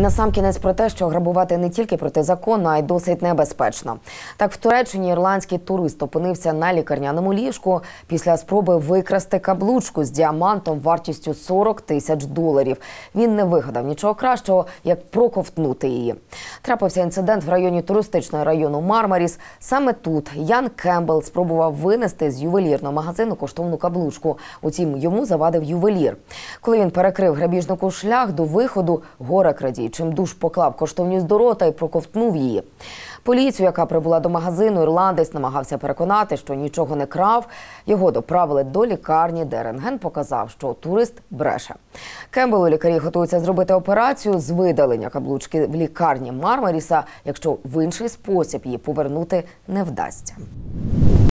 І насамкінець про те, що грабувати не тільки протизаконно, а й досить небезпечно. Так в Туреччині ірландський турист опинився на лікарняному ліжку після спроби викрасти каблучку з діамантом вартістю 40 тисяч доларів. Він не вигадав нічого кращого, як проковтнути її. Трапився інцидент в районі туристичного району Мармаріс. Саме тут Ян Кембл спробував винести з ювелірного магазину коштовну каблучку. Утім, йому завадив ювелір. Коли він перекрив грабіжнику шлях до виходу, горе крадій Чим душ поклав коштовні до рота і проковтнув її. Поліцію, яка прибула до магазину, ірландець намагався переконати, що нічого не крав. Його доправили до лікарні, де рентген показав, що турист бреше. Кембелу лікарі готуються зробити операцію з видалення каблучки в лікарні Мармаріса, якщо в інший спосіб її повернути не вдасться.